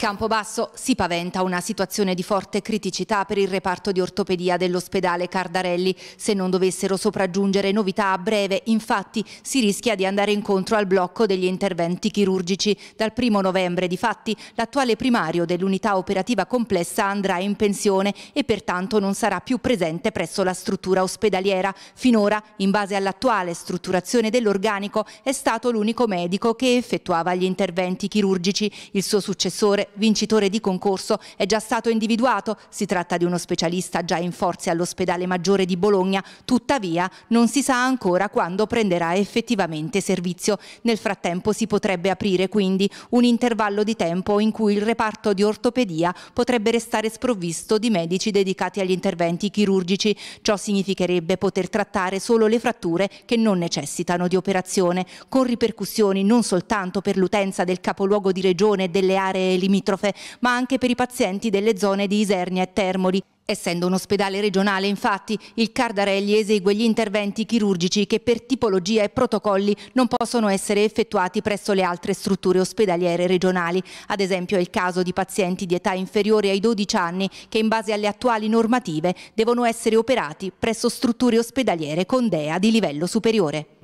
Campobasso si paventa una situazione di forte criticità per il reparto di ortopedia dell'ospedale Cardarelli. Se non dovessero sopraggiungere novità a breve, infatti, si rischia di andare incontro al blocco degli interventi chirurgici. Dal 1 novembre, difatti, l'attuale primario dell'unità operativa complessa andrà in pensione e pertanto non sarà più presente presso la struttura ospedaliera. Finora, in base all'attuale strutturazione dell'organico, è stato l'unico medico che effettuava gli interventi chirurgici. Il suo successore vincitore di concorso è già stato individuato, si tratta di uno specialista già in forze all'ospedale maggiore di Bologna, tuttavia non si sa ancora quando prenderà effettivamente servizio. Nel frattempo si potrebbe aprire quindi un intervallo di tempo in cui il reparto di ortopedia potrebbe restare sprovvisto di medici dedicati agli interventi chirurgici. Ciò significherebbe poter trattare solo le fratture che non necessitano di operazione, con ripercussioni non soltanto per l'utenza del capoluogo di regione e delle aree limitate, limitrofe, ma anche per i pazienti delle zone di Isernia e Termoli. Essendo un ospedale regionale, infatti, il Cardarelli esegue gli interventi chirurgici che per tipologia e protocolli non possono essere effettuati presso le altre strutture ospedaliere regionali. Ad esempio è il caso di pazienti di età inferiore ai 12 anni che in base alle attuali normative devono essere operati presso strutture ospedaliere con DEA di livello superiore.